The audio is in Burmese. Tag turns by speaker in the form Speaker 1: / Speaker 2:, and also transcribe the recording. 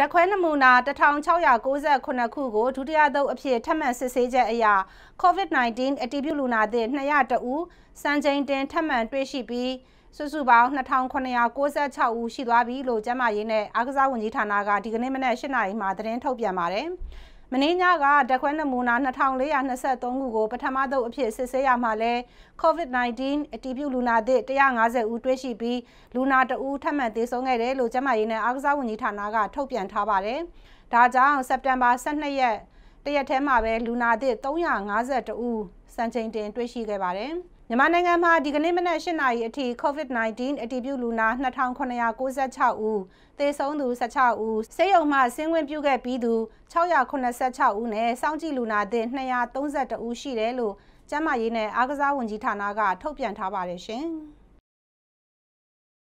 Speaker 1: ဓာတ်ခွဲနမူနာ1698ခုကိုဒုတိယသုတ်အဖြစ်ထပ်မံစစ်ဆေးချက်အရ COVID-19 အတည်ပြုလူနာသစ်201ဦးစံချိန်တင်ထပ်မံတွေ့ရှိပြီး စုစုပေါင်း2996ဦးရှိသွားပြီလို့ကျန်းမာရေးနဲ့အားကစားဝန်ကြီးဌာနကဒီကနေ့မနက်8:00နာရီမှာသတင်းထုတ်ပြန်ပါတယ်။မင်းညကဓာတ်ခွဲနမူနာ2423ခုကိုပထမသုတ်အဖြစ်စစ်ဆေးရမှာလဲ COVID-19 အတည်ပြုလူနာသစ်150ဦးတွေ့ရှိပြီးလူနာတဦးထပ်မံသေဆုံးခဲ့တယ်လို့ကျန်းမာရေးနဲ့အားကစားဝန်ကြီးဌာနကထုတ်ပြန်ထားပါတယ်။ဒါကြောင့်စက်တင်ဘာ12ရက်တရက်ထဲမှာပဲလူနာသစ်352ဦးစံချိန်တင်တွေ့ရှိခဲ့ပါတယ်။မြန်မာနိုင်ငံမှာဒီကနေ့မနက်၈နာရီအထိ COVID-19 အတည်ပြုလူနာ2996ဦး၊သေဆုံးသူ16ဦး၊ဆေးရုံမှဆင်းခွင့်ပြုခဲ့ပြီးသူ686ဦးနဲ့စောင့်ကြည့်လူနာသစ်231ဦးရှိတယ်လို့ကျန်းမာရေးနဲ့အားကစားဝန်ကြီးဌာနကထုတ်ပြန်ထားပါတယ်ရှင်။